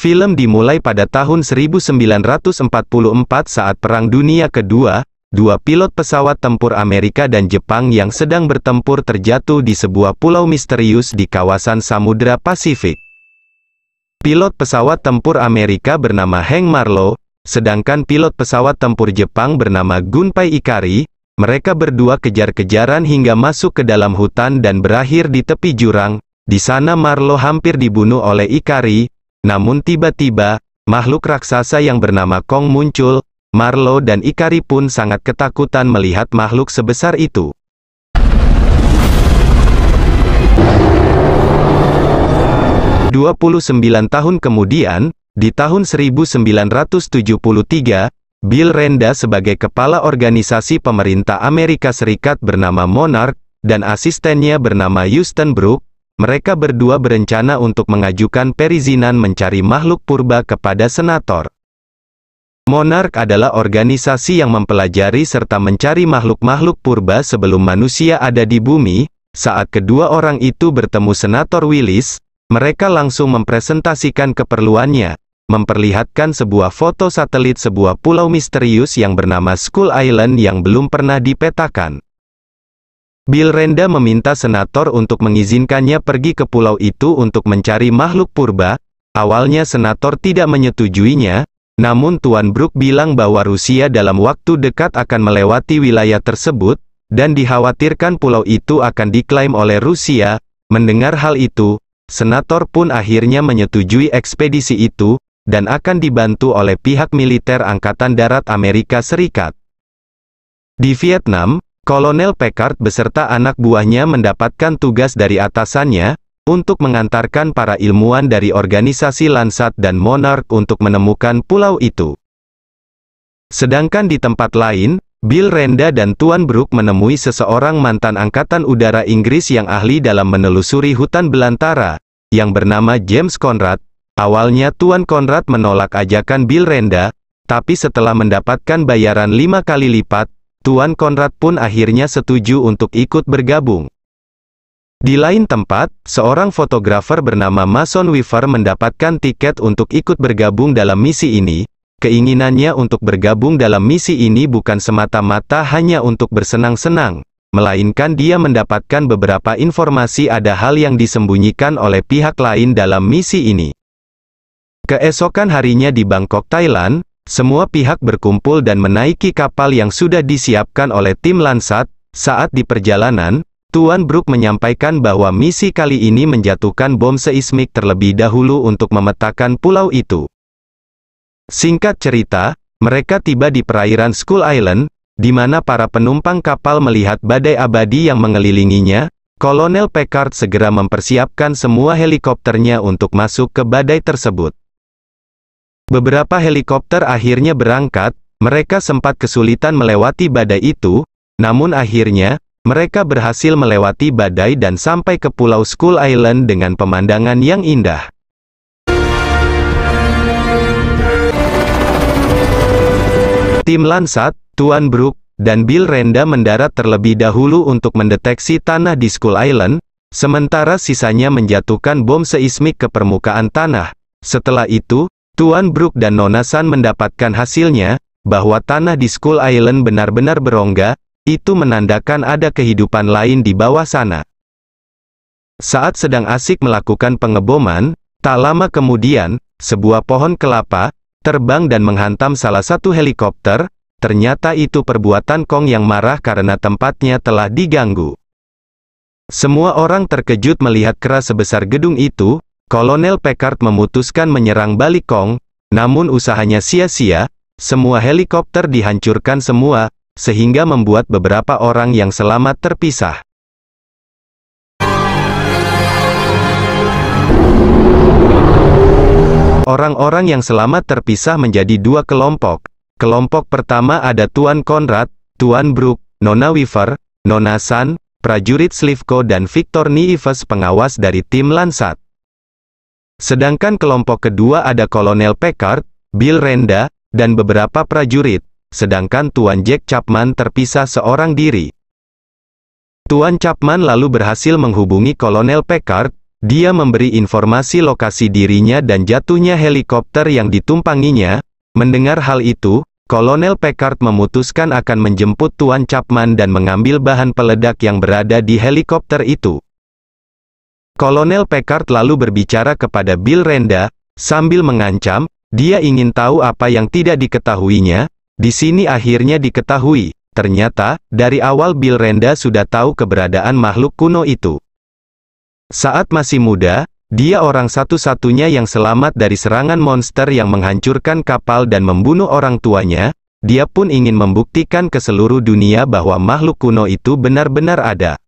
Film dimulai pada tahun 1944 saat Perang Dunia Kedua, dua pilot pesawat tempur Amerika dan Jepang yang sedang bertempur terjatuh di sebuah pulau misterius di kawasan Samudra Pasifik. Pilot pesawat tempur Amerika bernama Hank Marlow, sedangkan pilot pesawat tempur Jepang bernama Gunpei Ikari, mereka berdua kejar-kejaran hingga masuk ke dalam hutan dan berakhir di tepi jurang, di sana Marlow hampir dibunuh oleh Ikari, namun tiba-tiba, makhluk raksasa yang bernama Kong muncul, Marlo dan Ikari pun sangat ketakutan melihat makhluk sebesar itu. Dua puluh sembilan tahun kemudian, di tahun 1973, Bill Renda sebagai kepala organisasi pemerintah Amerika Serikat bernama Monarch, dan asistennya bernama Houston Brook, mereka berdua berencana untuk mengajukan perizinan mencari makhluk purba kepada senator. Monark adalah organisasi yang mempelajari serta mencari makhluk-makhluk purba sebelum manusia ada di bumi, saat kedua orang itu bertemu Senator Willis, mereka langsung mempresentasikan keperluannya, memperlihatkan sebuah foto satelit sebuah pulau misterius yang bernama Skull Island yang belum pernah dipetakan. Bill Renda meminta senator untuk mengizinkannya pergi ke pulau itu untuk mencari makhluk purba, awalnya senator tidak menyetujuinya, namun Tuan Brook bilang bahwa Rusia dalam waktu dekat akan melewati wilayah tersebut, dan dikhawatirkan pulau itu akan diklaim oleh Rusia, mendengar hal itu, senator pun akhirnya menyetujui ekspedisi itu, dan akan dibantu oleh pihak militer Angkatan Darat Amerika Serikat. Di Vietnam, Kolonel Packard beserta anak buahnya mendapatkan tugas dari atasannya, untuk mengantarkan para ilmuwan dari organisasi Lansat dan Monarch untuk menemukan pulau itu. Sedangkan di tempat lain, Bill Renda dan Tuan Brook menemui seseorang mantan Angkatan Udara Inggris yang ahli dalam menelusuri hutan belantara, yang bernama James Conrad. Awalnya Tuan Conrad menolak ajakan Bill Renda, tapi setelah mendapatkan bayaran lima kali lipat, Tuan Konrad pun akhirnya setuju untuk ikut bergabung. Di lain tempat, seorang fotografer bernama Mason Weaver mendapatkan tiket untuk ikut bergabung dalam misi ini. Keinginannya untuk bergabung dalam misi ini bukan semata-mata hanya untuk bersenang-senang, melainkan dia mendapatkan beberapa informasi ada hal yang disembunyikan oleh pihak lain dalam misi ini. Keesokan harinya di Bangkok, Thailand, semua pihak berkumpul dan menaiki kapal yang sudah disiapkan oleh tim Lansat. Saat di perjalanan, Tuan Brook menyampaikan bahwa misi kali ini menjatuhkan bom seismik terlebih dahulu untuk memetakan pulau itu. Singkat cerita, mereka tiba di perairan Skull Island, di mana para penumpang kapal melihat badai abadi yang mengelilinginya, Kolonel Packard segera mempersiapkan semua helikopternya untuk masuk ke badai tersebut. Beberapa helikopter akhirnya berangkat, mereka sempat kesulitan melewati badai itu, namun akhirnya, mereka berhasil melewati badai dan sampai ke Pulau Skull Island dengan pemandangan yang indah. Tim Lansat, Tuan Brook, dan Bill Renda mendarat terlebih dahulu untuk mendeteksi tanah di Skull Island, sementara sisanya menjatuhkan bom seismik ke permukaan tanah. Setelah itu, Tuan Brook dan Nona San mendapatkan hasilnya, bahwa tanah di Skull Island benar-benar berongga, itu menandakan ada kehidupan lain di bawah sana. Saat sedang asik melakukan pengeboman, tak lama kemudian, sebuah pohon kelapa, terbang dan menghantam salah satu helikopter, ternyata itu perbuatan Kong yang marah karena tempatnya telah diganggu. Semua orang terkejut melihat keras sebesar gedung itu, Kolonel Packard memutuskan menyerang balik Kong, namun usahanya sia-sia, semua helikopter dihancurkan semua, sehingga membuat beberapa orang yang selamat terpisah. Orang-orang yang selamat terpisah menjadi dua kelompok. Kelompok pertama ada Tuan Conrad, Tuan Brook, Nona Weaver, Nona San, prajurit Slivko dan Victor Nieves, pengawas dari tim Lansat. Sedangkan kelompok kedua ada Kolonel Packard, Bill Renda, dan beberapa prajurit, sedangkan Tuan Jack Chapman terpisah seorang diri. Tuan Chapman lalu berhasil menghubungi Kolonel Packard, dia memberi informasi lokasi dirinya dan jatuhnya helikopter yang ditumpanginya. Mendengar hal itu, Kolonel Packard memutuskan akan menjemput Tuan Chapman dan mengambil bahan peledak yang berada di helikopter itu. Kolonel Packard lalu berbicara kepada Bill Renda, sambil mengancam, dia ingin tahu apa yang tidak diketahuinya, di sini akhirnya diketahui, ternyata, dari awal Bill Renda sudah tahu keberadaan makhluk kuno itu. Saat masih muda, dia orang satu-satunya yang selamat dari serangan monster yang menghancurkan kapal dan membunuh orang tuanya, dia pun ingin membuktikan ke seluruh dunia bahwa makhluk kuno itu benar-benar ada.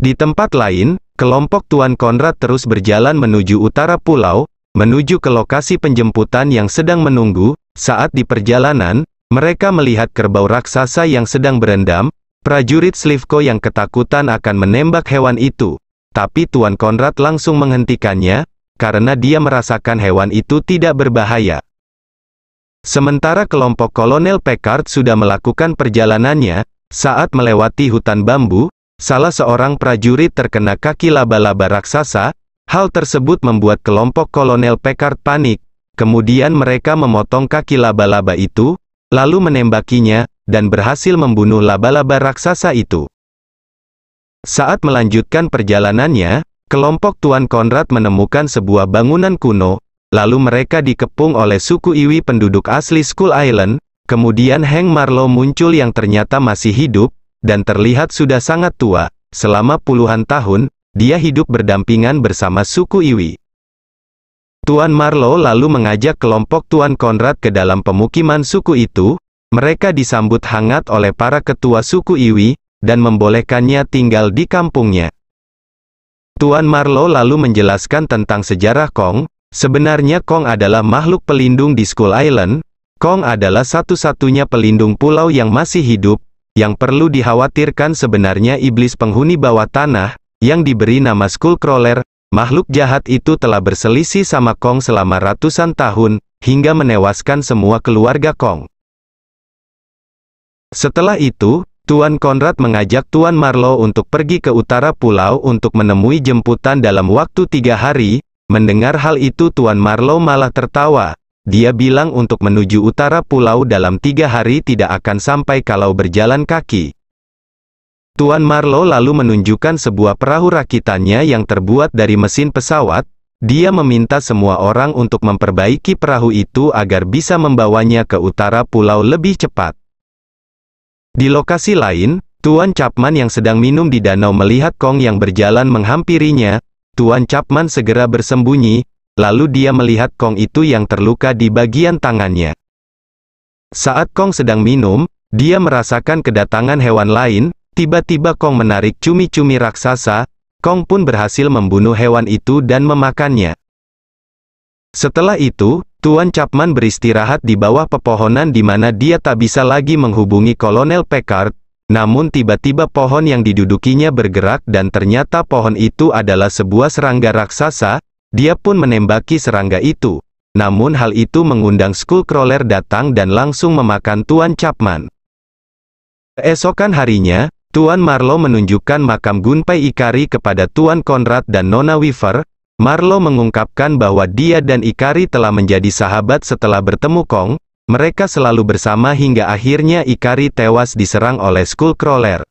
Di tempat lain, kelompok Tuan Konrad terus berjalan menuju utara pulau, menuju ke lokasi penjemputan yang sedang menunggu, saat di perjalanan, mereka melihat kerbau raksasa yang sedang berendam, prajurit Slivko yang ketakutan akan menembak hewan itu. Tapi Tuan Konrad langsung menghentikannya, karena dia merasakan hewan itu tidak berbahaya. Sementara kelompok kolonel Packard sudah melakukan perjalanannya, saat melewati hutan bambu, salah seorang prajurit terkena kaki laba-laba raksasa, hal tersebut membuat kelompok kolonel Packard panik, kemudian mereka memotong kaki laba-laba itu, lalu menembakinya, dan berhasil membunuh laba-laba raksasa itu. Saat melanjutkan perjalanannya, kelompok Tuan Konrad menemukan sebuah bangunan kuno, lalu mereka dikepung oleh suku Iwi penduduk asli Skull Island, kemudian Hank Marlow muncul yang ternyata masih hidup, dan terlihat sudah sangat tua, selama puluhan tahun, dia hidup berdampingan bersama suku Iwi. Tuan Marlow lalu mengajak kelompok Tuan Konrad ke dalam pemukiman suku itu, mereka disambut hangat oleh para ketua suku Iwi, dan membolehkannya tinggal di kampungnya. Tuan Marlow lalu menjelaskan tentang sejarah Kong, sebenarnya Kong adalah makhluk pelindung di Skull Island, Kong adalah satu-satunya pelindung pulau yang masih hidup, yang perlu dikhawatirkan sebenarnya iblis penghuni bawah tanah, yang diberi nama Skullcrawler, makhluk jahat itu telah berselisih sama Kong selama ratusan tahun, hingga menewaskan semua keluarga Kong. Setelah itu, Tuan Conrad mengajak Tuan Marlow untuk pergi ke utara pulau untuk menemui jemputan dalam waktu tiga hari. Mendengar hal itu Tuan Marlow malah tertawa, dia bilang untuk menuju utara pulau dalam tiga hari tidak akan sampai kalau berjalan kaki. Tuan Marlow lalu menunjukkan sebuah perahu rakitannya yang terbuat dari mesin pesawat, dia meminta semua orang untuk memperbaiki perahu itu agar bisa membawanya ke utara pulau lebih cepat. Di lokasi lain, Tuan Chapman yang sedang minum di danau melihat Kong yang berjalan menghampirinya, Tuan Chapman segera bersembunyi, lalu dia melihat Kong itu yang terluka di bagian tangannya. Saat Kong sedang minum, dia merasakan kedatangan hewan lain, tiba-tiba Kong menarik cumi-cumi raksasa, Kong pun berhasil membunuh hewan itu dan memakannya. Setelah itu, Tuan Chapman beristirahat di bawah pepohonan di mana dia tak bisa lagi menghubungi Kolonel Packard, namun tiba-tiba pohon yang didudukinya bergerak dan ternyata pohon itu adalah sebuah serangga raksasa, dia pun menembaki serangga itu. Namun hal itu mengundang Skullcrawler datang dan langsung memakan Tuan Chapman. Keesokan harinya, Tuan Marlow menunjukkan makam Gunpei Ikari kepada Tuan Conrad dan Nona Weaver. Marlow mengungkapkan bahwa dia dan Ikari telah menjadi sahabat setelah bertemu Kong. Mereka selalu bersama hingga akhirnya Ikari tewas diserang oleh Skullcrawler.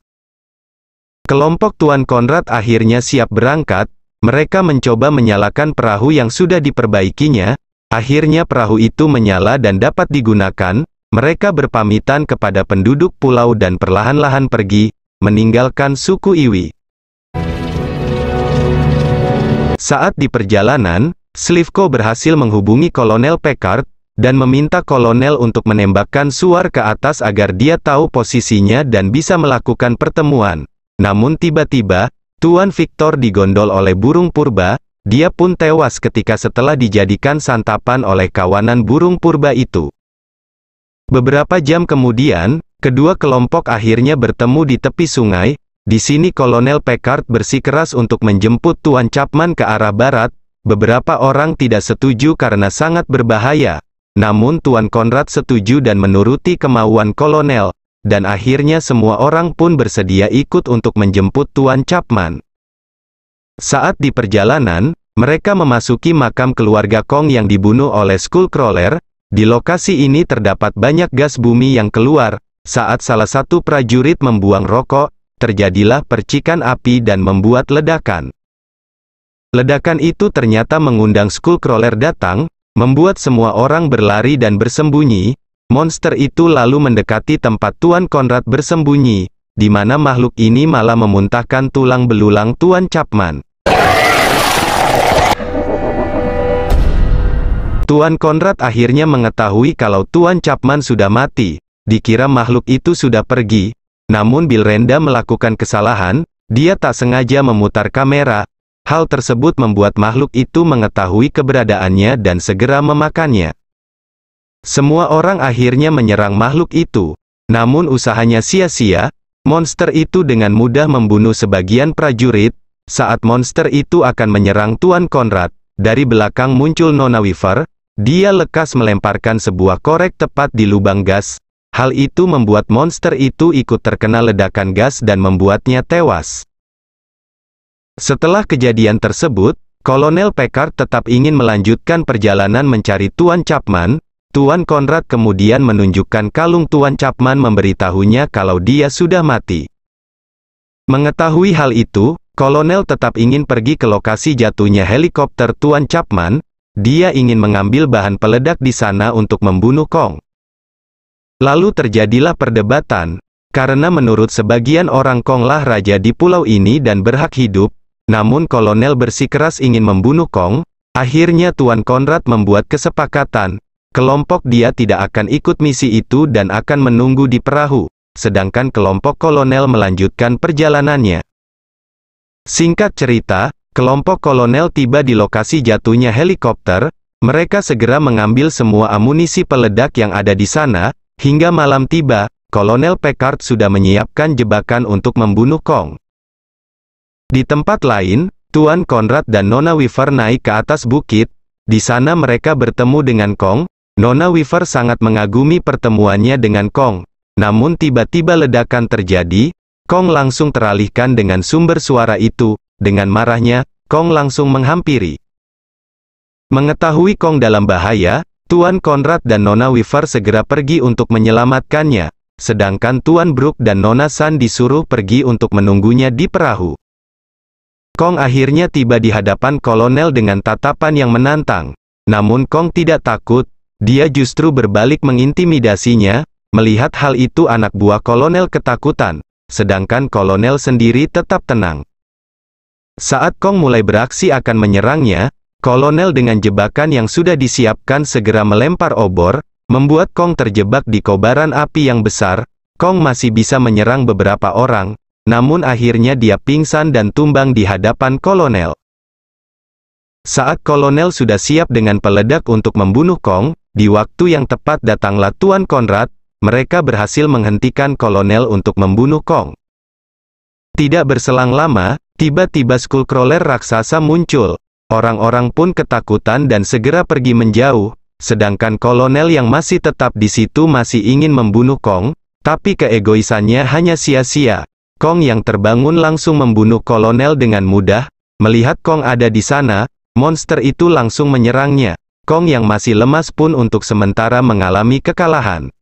Kelompok Tuan Conrad akhirnya siap berangkat, mereka mencoba menyalakan perahu yang sudah diperbaikinya, akhirnya perahu itu menyala dan dapat digunakan, mereka berpamitan kepada penduduk pulau dan perlahan-lahan pergi, meninggalkan suku Iwi. Saat di perjalanan, Slivko berhasil menghubungi Kolonel Packard, dan meminta kolonel untuk menembakkan suar ke atas agar dia tahu posisinya dan bisa melakukan pertemuan. Namun tiba-tiba, Tuan Victor digondol oleh burung purba, dia pun tewas ketika setelah dijadikan santapan oleh kawanan burung purba itu. Beberapa jam kemudian, kedua kelompok akhirnya bertemu di tepi sungai, di sini Kolonel Packard bersikeras untuk menjemput Tuan Chapman ke arah barat, beberapa orang tidak setuju karena sangat berbahaya, namun Tuan Conrad setuju dan menuruti kemauan Kolonel, dan akhirnya semua orang pun bersedia ikut untuk menjemput Tuan Chapman. Saat di perjalanan, mereka memasuki makam keluarga Kong yang dibunuh oleh Skullcrawler, di lokasi ini terdapat banyak gas bumi yang keluar, saat salah satu prajurit membuang rokok, terjadilah percikan api dan membuat ledakan. Ledakan itu ternyata mengundang Skullcrawler datang, membuat semua orang berlari dan bersembunyi, Monster itu lalu mendekati tempat Tuan Konrad bersembunyi, di mana makhluk ini malah memuntahkan tulang belulang Tuan Chapman. Tuan Konrad akhirnya mengetahui kalau Tuan Chapman sudah mati, dikira makhluk itu sudah pergi, namun Bill Renda melakukan kesalahan, dia tak sengaja memutar kamera, hal tersebut membuat makhluk itu mengetahui keberadaannya dan segera memakannya. Semua orang akhirnya menyerang makhluk itu, namun usahanya sia-sia, monster itu dengan mudah membunuh sebagian prajurit, saat monster itu akan menyerang Tuan Conrad, dari belakang muncul Nona Weaver, dia lekas melemparkan sebuah korek tepat di lubang gas, hal itu membuat monster itu ikut terkena ledakan gas dan membuatnya tewas. Setelah kejadian tersebut, Kolonel Packard tetap ingin melanjutkan perjalanan mencari Tuan Chapman, Tuan Konrad kemudian menunjukkan kalung Tuan Chapman memberitahunya kalau dia sudah mati. Mengetahui hal itu, Kolonel tetap ingin pergi ke lokasi jatuhnya helikopter Tuan Chapman, dia ingin mengambil bahan peledak di sana untuk membunuh Kong. Lalu terjadilah perdebatan, karena menurut sebagian orang Konglah raja di pulau ini dan berhak hidup, namun kolonel bersikeras ingin membunuh Kong, akhirnya Tuan Konrad membuat kesepakatan, Kelompok dia tidak akan ikut misi itu dan akan menunggu di perahu, sedangkan kelompok kolonel melanjutkan perjalanannya. Singkat cerita, kelompok kolonel tiba di lokasi jatuhnya helikopter, mereka segera mengambil semua amunisi peledak yang ada di sana, hingga malam tiba, Kolonel Packard sudah menyiapkan jebakan untuk membunuh Kong. Di tempat lain, Tuan Conrad dan Nona Weaver naik ke atas bukit, di sana mereka bertemu dengan Kong, Nona Weaver sangat mengagumi pertemuannya dengan Kong. Namun tiba-tiba ledakan terjadi, Kong langsung teralihkan dengan sumber suara itu, dengan marahnya, Kong langsung menghampiri. Mengetahui Kong dalam bahaya, Tuan Conrad dan Nona Weaver segera pergi untuk menyelamatkannya, sedangkan Tuan Brook dan Nona San disuruh pergi untuk menunggunya di perahu. Kong akhirnya tiba di hadapan kolonel dengan tatapan yang menantang. Namun Kong tidak takut, dia justru berbalik mengintimidasinya, melihat hal itu anak buah kolonel ketakutan, sedangkan kolonel sendiri tetap tenang. Saat Kong mulai beraksi akan menyerangnya, kolonel dengan jebakan yang sudah disiapkan segera melempar obor, membuat Kong terjebak di kobaran api yang besar, Kong masih bisa menyerang beberapa orang, namun akhirnya dia pingsan dan tumbang di hadapan kolonel. Saat kolonel sudah siap dengan peledak untuk membunuh Kong, di waktu yang tepat datanglah Tuan Konrad, mereka berhasil menghentikan kolonel untuk membunuh Kong. Tidak berselang lama, tiba-tiba skullcrawler raksasa muncul. Orang-orang pun ketakutan dan segera pergi menjauh, sedangkan kolonel yang masih tetap di situ masih ingin membunuh Kong, tapi keegoisannya hanya sia-sia. Kong yang terbangun langsung membunuh kolonel dengan mudah, melihat Kong ada di sana, monster itu langsung menyerangnya. Kong yang masih lemas pun untuk sementara mengalami kekalahan.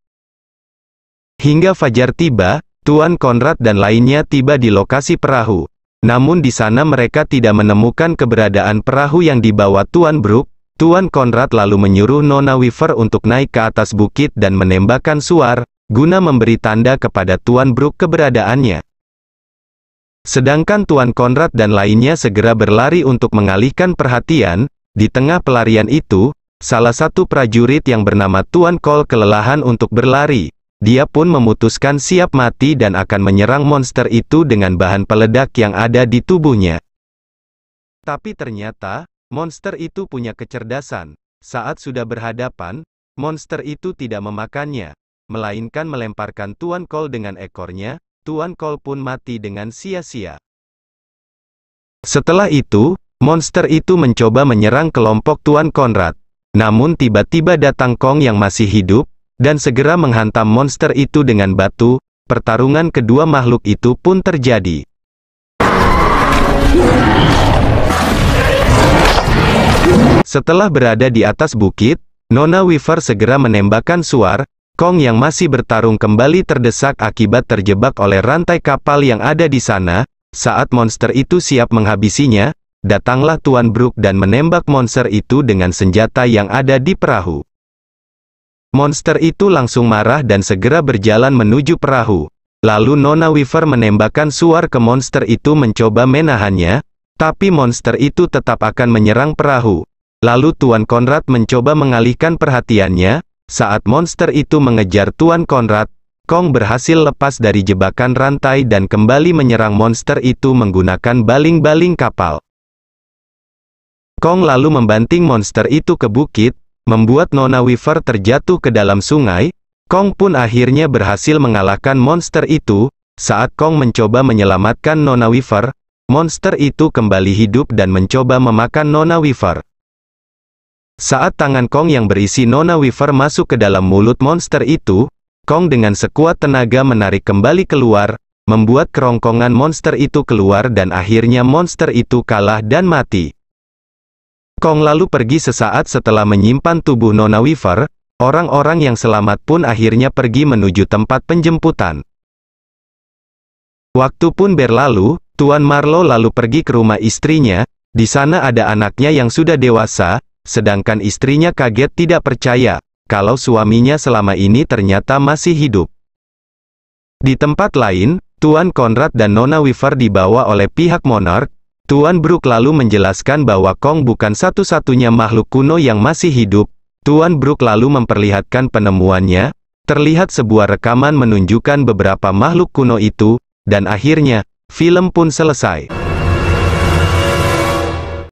Hingga fajar tiba, Tuan Konrad dan lainnya tiba di lokasi perahu. Namun di sana mereka tidak menemukan keberadaan perahu yang dibawa Tuan Brook, Tuan Konrad lalu menyuruh Nona Weaver untuk naik ke atas bukit dan menembakkan suar, guna memberi tanda kepada Tuan Brook keberadaannya. Sedangkan Tuan Konrad dan lainnya segera berlari untuk mengalihkan perhatian, di tengah pelarian itu, Salah satu prajurit yang bernama Tuan Kol kelelahan untuk berlari. Dia pun memutuskan siap mati dan akan menyerang monster itu dengan bahan peledak yang ada di tubuhnya. Tapi ternyata, monster itu punya kecerdasan. Saat sudah berhadapan, monster itu tidak memakannya, melainkan melemparkan Tuan Kol dengan ekornya, Tuan Kol pun mati dengan sia-sia. Setelah itu, monster itu mencoba menyerang kelompok Tuan Konrad. Namun tiba-tiba datang Kong yang masih hidup, dan segera menghantam monster itu dengan batu, pertarungan kedua makhluk itu pun terjadi. Setelah berada di atas bukit, Nona Weaver segera menembakkan suar, Kong yang masih bertarung kembali terdesak akibat terjebak oleh rantai kapal yang ada di sana, saat monster itu siap menghabisinya, datanglah Tuan Brook dan menembak monster itu dengan senjata yang ada di perahu. Monster itu langsung marah dan segera berjalan menuju perahu. Lalu Nona Weaver menembakkan suar ke monster itu mencoba menahannya, tapi monster itu tetap akan menyerang perahu. Lalu Tuan Conrad mencoba mengalihkan perhatiannya, saat monster itu mengejar Tuan Conrad. Kong berhasil lepas dari jebakan rantai dan kembali menyerang monster itu menggunakan baling-baling kapal. Kong lalu membanting monster itu ke bukit, membuat Nona Weaver terjatuh ke dalam sungai, Kong pun akhirnya berhasil mengalahkan monster itu, saat Kong mencoba menyelamatkan Nona Weaver, monster itu kembali hidup dan mencoba memakan Nona Weaver. Saat tangan Kong yang berisi Nona Weaver masuk ke dalam mulut monster itu, Kong dengan sekuat tenaga menarik kembali keluar, membuat kerongkongan monster itu keluar dan akhirnya monster itu kalah dan mati. Kong lalu pergi sesaat setelah menyimpan tubuh Nona Weaver, orang-orang yang selamat pun akhirnya pergi menuju tempat penjemputan. Waktu pun berlalu, Tuan Marlow lalu pergi ke rumah istrinya, di sana ada anaknya yang sudah dewasa, sedangkan istrinya kaget tidak percaya, kalau suaminya selama ini ternyata masih hidup. Di tempat lain, Tuan Konrad dan Nona Weaver dibawa oleh pihak monark, Tuan Brook lalu menjelaskan bahwa Kong bukan satu-satunya makhluk kuno yang masih hidup. Tuan Brook lalu memperlihatkan penemuannya, terlihat sebuah rekaman menunjukkan beberapa makhluk kuno itu, dan akhirnya, film pun selesai.